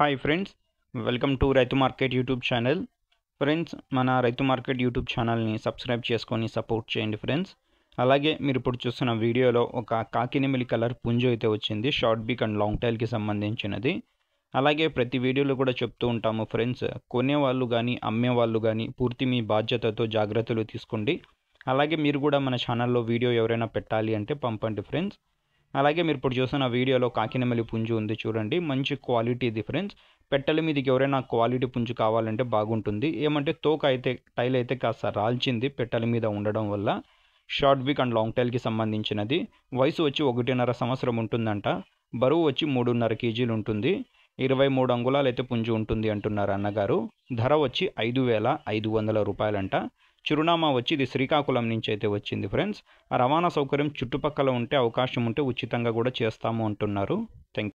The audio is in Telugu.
hi friends welcome to Raitu market YouTube channel friends మన రైతు మార్కెట్ యూట్యూబ్ ఛానల్ని సబ్స్క్రైబ్ చేసుకొని సపోర్ట్ చేయండి ఫ్రెండ్స్ అలాగే మీరు ఇప్పుడు చూస్తున్న వీడియోలో ఒక కాకినెమిలి కలర్ పుంజు అయితే వచ్చింది షార్ట్ బీక్ అండ్ లాంగ్ టైల్కి సంబంధించినది అలాగే ప్రతి వీడియోలో కూడా చెప్తూ ఉంటాము ఫ్రెండ్స్ కొనేవాళ్ళు కానీ అమ్మేవాళ్ళు కానీ పూర్తి మీ బాధ్యతతో జాగ్రత్తలు తీసుకోండి అలాగే మీరు కూడా మన ఛానల్లో వీడియో ఎవరైనా పెట్టాలి అంటే పంపండి ఫ్రెండ్స్ అలాగే మీరు ఇప్పుడు చూసిన వీడియోలో కాకినమల్లి పుంజు ఉంది చూడండి మంచి క్వాలిటీ డిఫరెన్స్ పెట్టెల మీదకి ఎవరైనా క్వాలిటీ పుంజు కావాలంటే బాగుంటుంది ఏమంటే తోక అయితే టైల్ అయితే కాస్త రాల్చింది పెట్టెల మీద ఉండడం వల్ల షార్ట్ వీక్ అండ్ లాంగ్ టైల్కి సంబంధించినది వయసు వచ్చి ఒకటిన్నర సంవత్సరం ఉంటుందంట బరువు వచ్చి మూడున్నర కేజీలు ఉంటుంది ఇరవై మూడు అంగుళాలు అయితే పుంజు ఉంటుంది అంటున్నారు అన్నగారు ధర వచ్చి ఐదు వేల ఐదు వందల రూపాయలంట చిరునామా వచ్చి ఇది శ్రీకాకుళం నుంచి అయితే వచ్చింది ఫ్రెండ్స్ ఆ రవాణా సౌకర్యం చుట్టుపక్కల ఉంటే అవకాశం ఉంటే ఉచితంగా కూడా చేస్తాము అంటున్నారు థ్యాంక్